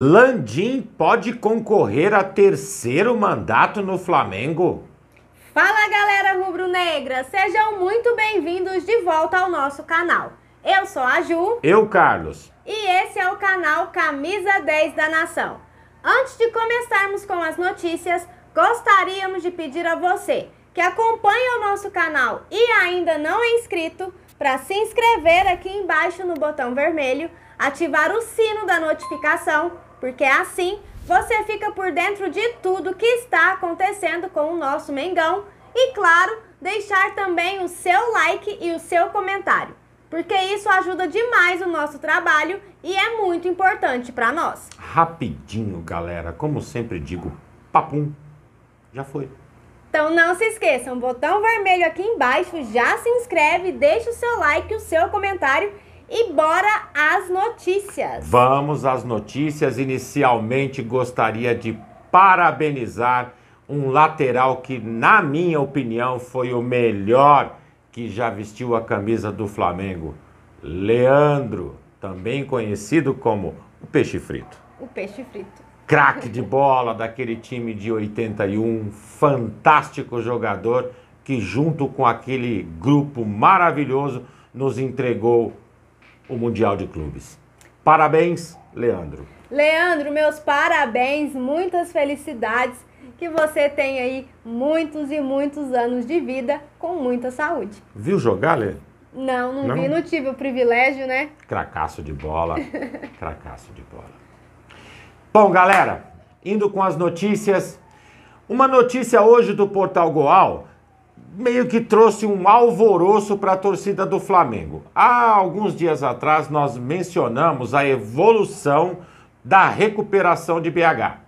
Landim pode concorrer a terceiro mandato no Flamengo? Fala galera rubro-negra, sejam muito bem-vindos de volta ao nosso canal. Eu sou a Ju. Eu, Carlos. E esse é o canal Camisa 10 da Nação. Antes de começarmos com as notícias, gostaríamos de pedir a você que acompanha o nosso canal e ainda não é inscrito para se inscrever aqui embaixo no botão vermelho, ativar o sino da notificação porque assim você fica por dentro de tudo que está acontecendo com o nosso Mengão e, claro, deixar também o seu like e o seu comentário, porque isso ajuda demais o nosso trabalho e é muito importante para nós. Rapidinho, galera, como sempre digo, papum, já foi. Então não se esqueçam, botão vermelho aqui embaixo, já se inscreve, deixa o seu like, o seu comentário e bora às notícias. Vamos às notícias. Inicialmente gostaria de parabenizar um lateral que, na minha opinião, foi o melhor que já vestiu a camisa do Flamengo. Leandro, também conhecido como o Peixe Frito. O Peixe Frito. Craque de bola daquele time de 81, fantástico jogador que, junto com aquele grupo maravilhoso, nos entregou o Mundial de Clubes. Parabéns, Leandro. Leandro, meus parabéns, muitas felicidades, que você tenha aí muitos e muitos anos de vida com muita saúde. Viu jogar, Lê? Não, não, não? vi, não tive o privilégio, né? Cracaço de bola, cracaço de bola. Bom, galera, indo com as notícias. Uma notícia hoje do Portal Goal meio que trouxe um alvoroço para a torcida do Flamengo. Há alguns dias atrás nós mencionamos a evolução da recuperação de BH.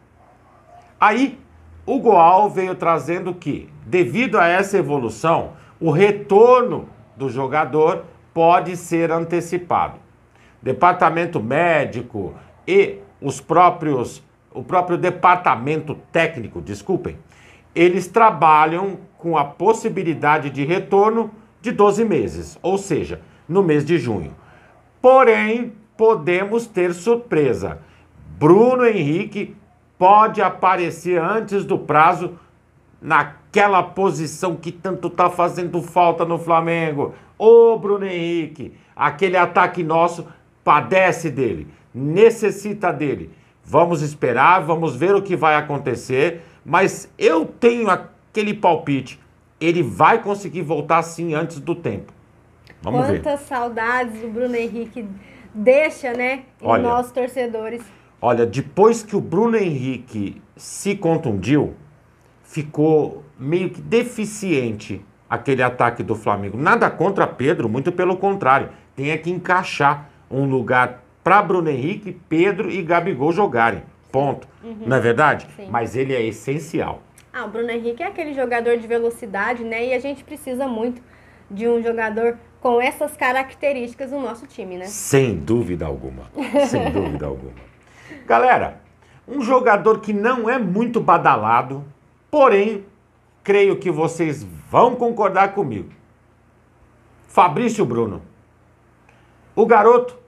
Aí o Goal veio trazendo que, devido a essa evolução, o retorno do jogador pode ser antecipado. Departamento médico e os próprios o próprio departamento técnico, desculpem, eles trabalham com a possibilidade de retorno de 12 meses, ou seja, no mês de junho. Porém, podemos ter surpresa. Bruno Henrique pode aparecer antes do prazo naquela posição que tanto está fazendo falta no Flamengo. Ô Bruno Henrique, aquele ataque nosso padece dele, necessita dele. Vamos esperar, vamos ver o que vai acontecer, mas eu tenho a aquele palpite. Ele vai conseguir voltar sim antes do tempo. Vamos Quantas ver. Quantas saudades o Bruno Henrique deixa, né? Olha, nossos torcedores. Olha, depois que o Bruno Henrique se contundiu, ficou meio que deficiente aquele ataque do Flamengo. Nada contra Pedro, muito pelo contrário. Tem é que encaixar um lugar para Bruno Henrique, Pedro e Gabigol jogarem. Ponto. Uhum. Não é verdade? Sim. Mas ele é essencial. Ah, o Bruno Henrique é aquele jogador de velocidade, né? E a gente precisa muito de um jogador com essas características no nosso time, né? Sem dúvida alguma. Sem dúvida alguma. Galera, um jogador que não é muito badalado, porém, creio que vocês vão concordar comigo. Fabrício Bruno. O garoto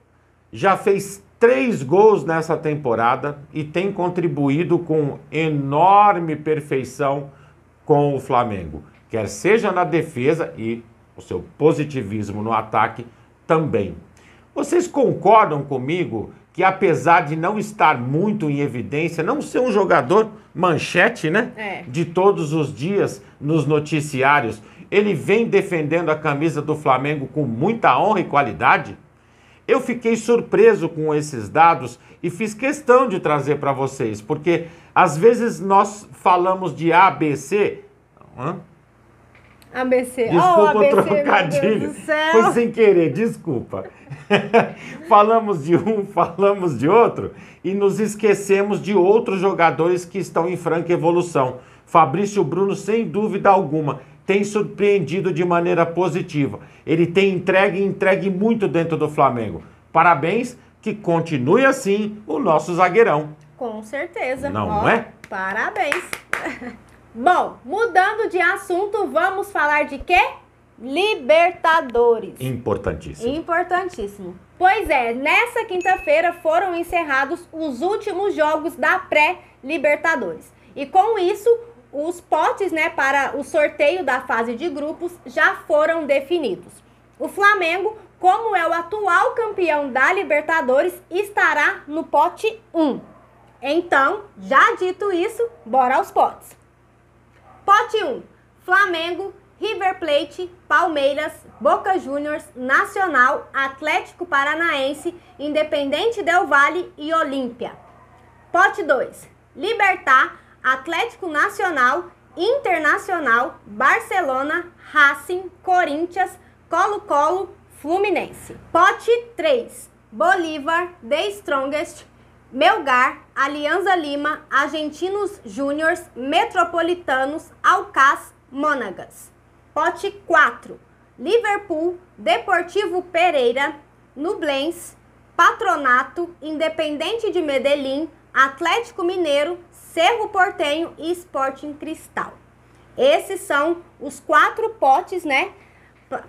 já fez três gols nessa temporada e tem contribuído com enorme perfeição com o Flamengo, quer seja na defesa e o seu positivismo no ataque também. Vocês concordam comigo que apesar de não estar muito em evidência, não ser um jogador manchete, né? É. De todos os dias nos noticiários, ele vem defendendo a camisa do Flamengo com muita honra e qualidade? Eu fiquei surpreso com esses dados e fiz questão de trazer para vocês, porque às vezes nós falamos de ABC. Hã? ABC. Oh, desculpa oh, ABC, trocadilho. Foi sem querer, desculpa. falamos de um, falamos de outro e nos esquecemos de outros jogadores que estão em franca evolução. Fabrício Bruno, sem dúvida alguma tem surpreendido de maneira positiva. Ele tem entregue e entregue muito dentro do Flamengo. Parabéns, que continue assim o nosso zagueirão. Com certeza. Não Ó, é? Parabéns. Bom, mudando de assunto, vamos falar de quê? Libertadores. Importantíssimo. Importantíssimo. Pois é, nessa quinta-feira foram encerrados os últimos jogos da pré-Libertadores. E com isso, os potes né, para o sorteio da fase de grupos já foram definidos. O Flamengo, como é o atual campeão da Libertadores, estará no pote 1. Então, já dito isso, bora aos potes. Pote 1: Flamengo, River Plate, Palmeiras, Boca Juniors, Nacional, Atlético Paranaense, Independente Del Vale e Olímpia. Pote 2: Libertar, Atlético Nacional, Internacional, Barcelona, Racing, Corinthians, Colo-Colo, Fluminense. Pote 3: Bolívar, The Strongest, Melgar, Alianza Lima, Argentinos Júniors, Metropolitanos, Alcaz, Mônagas. Pote 4: Liverpool, Deportivo Pereira, Nublense, Patronato, Independente de Medellín, Atlético Mineiro, Cerro Portenho e Sporting Cristal. Esses são os quatro potes, né?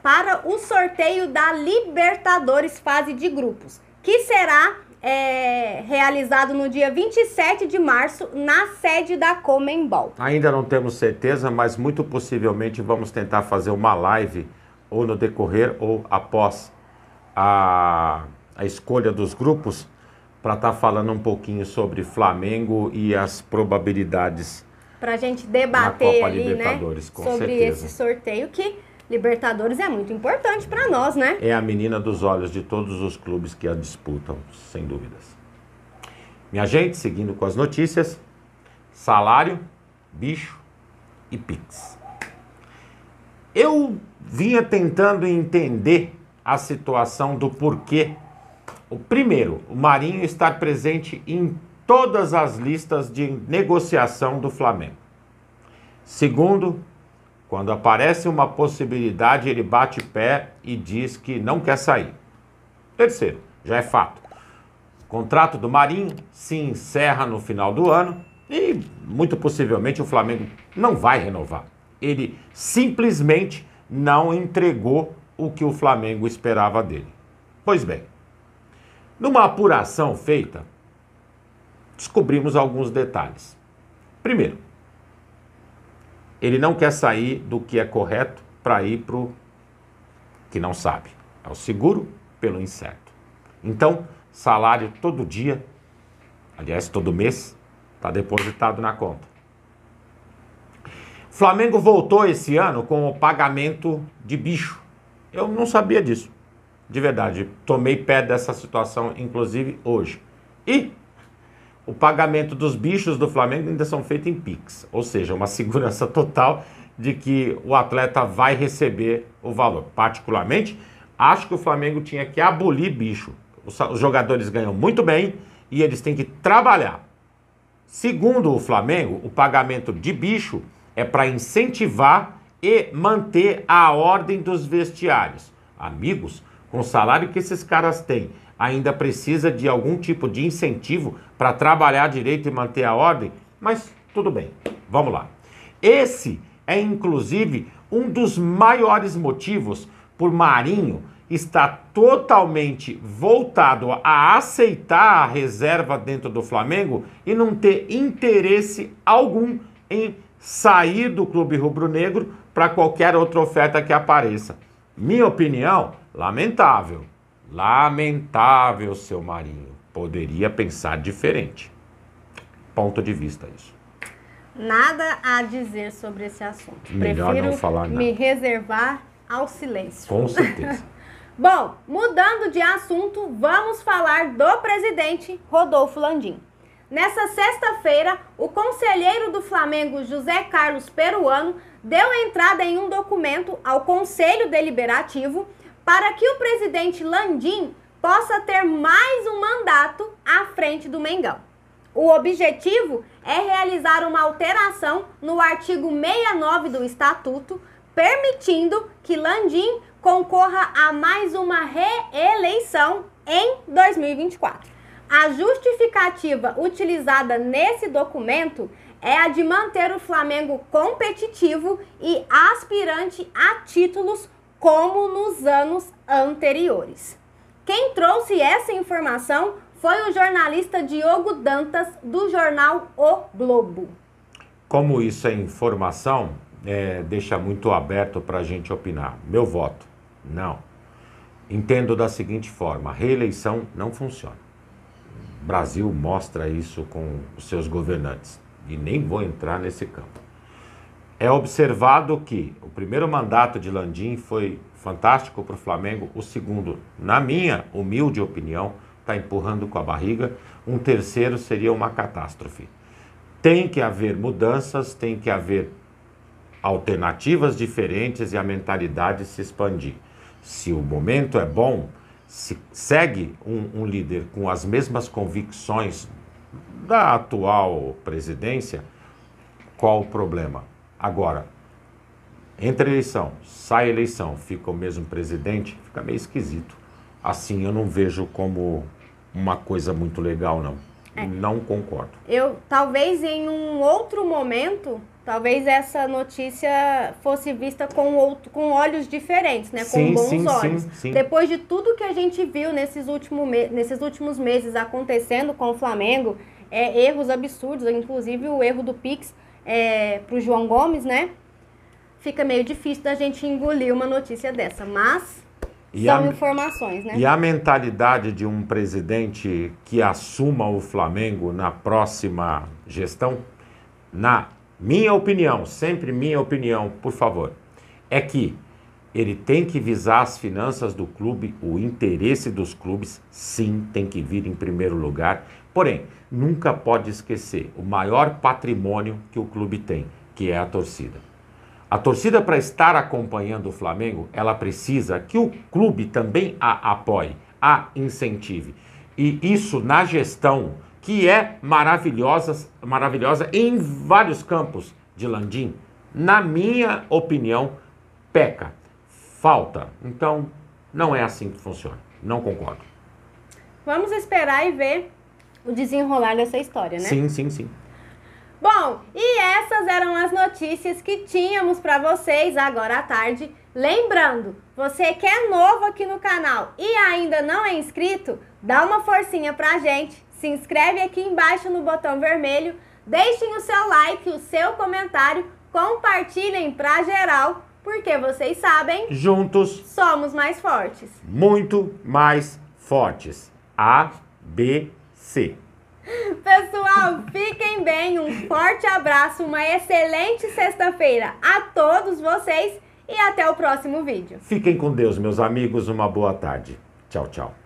Para o sorteio da Libertadores fase de grupos, que será é, realizado no dia 27 de março na sede da Comembol. Ainda não temos certeza, mas muito possivelmente vamos tentar fazer uma live ou no decorrer ou após a, a escolha dos grupos para estar tá falando um pouquinho sobre Flamengo e as probabilidades para a gente debater ali, né, sobre certeza. esse sorteio que Libertadores é muito importante para nós, né? É a menina dos olhos de todos os clubes que a disputam, sem dúvidas. Minha gente, seguindo com as notícias, salário, bicho e Pix. Eu vinha tentando entender a situação do porquê o primeiro, o Marinho estar presente em todas as listas de negociação do Flamengo. Segundo, quando aparece uma possibilidade, ele bate pé e diz que não quer sair. Terceiro, já é fato. O contrato do Marinho se encerra no final do ano e muito possivelmente o Flamengo não vai renovar. Ele simplesmente não entregou o que o Flamengo esperava dele. Pois bem, numa apuração feita, descobrimos alguns detalhes. Primeiro, ele não quer sair do que é correto para ir para o que não sabe. É o seguro pelo incerto. Então, salário todo dia, aliás, todo mês, está depositado na conta. Flamengo voltou esse ano com o pagamento de bicho. Eu não sabia disso de verdade, tomei pé dessa situação, inclusive hoje. E o pagamento dos bichos do Flamengo ainda são feitos em Pix, ou seja, uma segurança total de que o atleta vai receber o valor. Particularmente, acho que o Flamengo tinha que abolir bicho. Os, os jogadores ganham muito bem e eles têm que trabalhar. Segundo o Flamengo, o pagamento de bicho é para incentivar e manter a ordem dos vestiários. Amigos, com o salário que esses caras têm, ainda precisa de algum tipo de incentivo para trabalhar direito e manter a ordem, mas tudo bem, vamos lá. Esse é inclusive um dos maiores motivos por Marinho estar totalmente voltado a aceitar a reserva dentro do Flamengo e não ter interesse algum em sair do clube rubro-negro para qualquer outra oferta que apareça. Minha opinião, lamentável. Lamentável, seu Marinho. Poderia pensar diferente. Ponto de vista isso. Nada a dizer sobre esse assunto. Melhor Prefiro não falar nada. me reservar ao silêncio. Com certeza. Bom, mudando de assunto, vamos falar do presidente Rodolfo Landim. Nessa sexta-feira, o conselheiro do Flamengo, José Carlos Peruano, deu entrada em um documento ao Conselho Deliberativo para que o presidente Landim possa ter mais um mandato à frente do Mengão. O objetivo é realizar uma alteração no artigo 69 do Estatuto, permitindo que Landim concorra a mais uma reeleição em 2024. A justificativa utilizada nesse documento é a de manter o Flamengo competitivo e aspirante a títulos como nos anos anteriores. Quem trouxe essa informação foi o jornalista Diogo Dantas, do jornal O Globo. Como isso é informação, é, deixa muito aberto para a gente opinar. Meu voto, não. Entendo da seguinte forma: reeleição não funciona. Brasil mostra isso com os seus governantes. E nem vou entrar nesse campo. É observado que o primeiro mandato de Landim foi fantástico para o Flamengo, o segundo, na minha humilde opinião, está empurrando com a barriga, um terceiro seria uma catástrofe. Tem que haver mudanças, tem que haver alternativas diferentes e a mentalidade se expandir. Se o momento é bom, se segue um, um líder com as mesmas convicções da atual presidência, qual o problema? Agora, entre eleição, sai eleição, fica o mesmo presidente, fica meio esquisito. Assim eu não vejo como uma coisa muito legal, não. É. Não concordo. Eu, talvez em um outro momento, Talvez essa notícia fosse vista com, outro, com olhos diferentes, né? Sim, com bons sim, olhos. Sim, Depois de tudo que a gente viu nesses, último nesses últimos meses acontecendo com o Flamengo, é, erros absurdos, inclusive o erro do Pix é, para o João Gomes, né? Fica meio difícil da gente engolir uma notícia dessa, mas e são a, informações, né? E a mentalidade de um presidente que assuma o Flamengo na próxima gestão, na minha opinião, sempre minha opinião, por favor, é que ele tem que visar as finanças do clube, o interesse dos clubes, sim, tem que vir em primeiro lugar. Porém, nunca pode esquecer o maior patrimônio que o clube tem, que é a torcida. A torcida, para estar acompanhando o Flamengo, ela precisa que o clube também a apoie, a incentive. E isso na gestão que é maravilhosa, maravilhosa em vários campos de Landim, na minha opinião, peca, falta. Então, não é assim que funciona. Não concordo. Vamos esperar e ver o desenrolar dessa história, né? Sim, sim, sim. Bom, e essas eram as notícias que tínhamos para vocês agora à tarde. Lembrando, você que é novo aqui no canal e ainda não é inscrito, dá uma forcinha pra gente, se inscreve aqui embaixo no botão vermelho, deixem o seu like, o seu comentário, compartilhem pra geral, porque vocês sabem, juntos somos mais fortes. Muito mais fortes. A B C. Pessoal, fiquem bem, um forte abraço, uma excelente sexta-feira a todos vocês e até o próximo vídeo. Fiquem com Deus, meus amigos, uma boa tarde. Tchau, tchau.